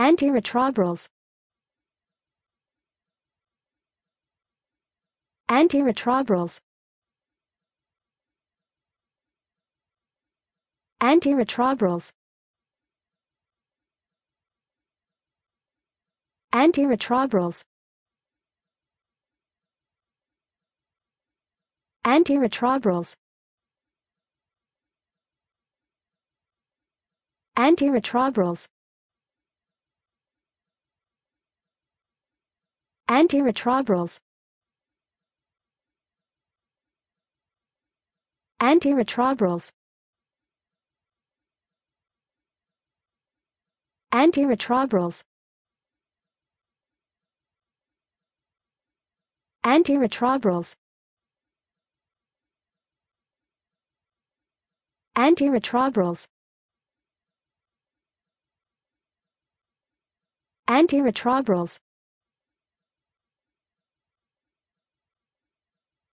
Antiretrovirals Antiretrovirals Antiretrovirals Antiretrovirals Antiretrovirals Antiretrovirals Antiretrovirals Antiretrovirals Antiretrovirals Antiretrovirals Antiretrovirals Antiretrovirals